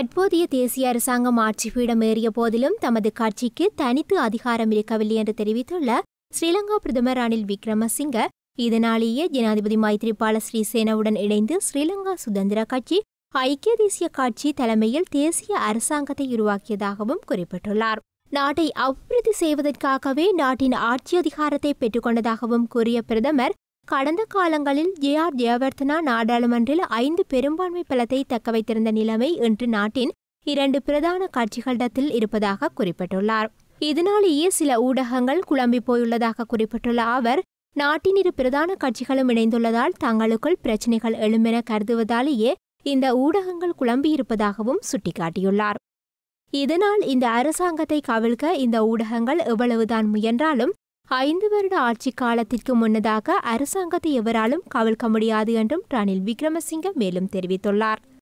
தற்போதைய தேசிய அரசாங்கம் ஆட்சி பீடமேறிய போதிலும் தமது கட்சிக்கு தனித்து அதிகாரம் இருக்கவில்லை என்று தெரிவித்துள்ள ஸ்ரீலங்கா பிரதமர் ரணில் விக்ரமசிங்க இதனாலேயே ஜனாதிபதி மைத்ரிபால ஸ்ரீசேனவுடன் இணைந்து ஸ்ரீலங்கா சுதந்திர கட்சி ஐக்கிய தேசிய கட்சி தலைமையில் தேசிய அரசாங்கத்தை உருவாக்கியதாகவும் குறிப்பிட்டுள்ளார் நாட்டை அபிவிருத்தி செய்வதற்காகவே நாட்டின் ஆட்சி அதிகாரத்தை பெற்றுக்கொண்டதாகவும் கூறிய பிரதமர் கடந்த காலங்களில் ஜே ஆர் ஜெயவர்த்தனா நாடாளுமன்றில் ஐந்து பெரும்பான்மை பலத்தை தக்க வைத்திருந்த நிலைமை இன்று நாட்டின் இரண்டு பிரதான கட்சிகளிடத்தில் இருப்பதாக குறிப்பிட்டுள்ளார் இதனாலேயே சில ஊடகங்கள் குழம்பி போயுள்ளதாக குறிப்பிட்டுள்ள அவர் நாட்டின் இரு பிரதான கட்சிகளும் இணைந்துள்ளதால் தங்களுக்குள் பிரச்சினைகள் எழுமென கருதுவதாலேயே இந்த ஊடகங்கள் குழம்பியிருப்பதாகவும் சுட்டிக்காட்டியுள்ளார் இதனால் இந்த அரசாங்கத்தை கவிழ்க்க இந்த ஊடகங்கள் எவ்வளவுதான் முயன்றாலும் ஐந்து வருட ஆட்சி காலத்திற்கு முன்னதாக அரசாங்கத்தை எவராலும் கவிழ்க்க முடியாது என்றும் ரணில் விக்ரமசிங்க மேலும் தெரிவித்துள்ளார்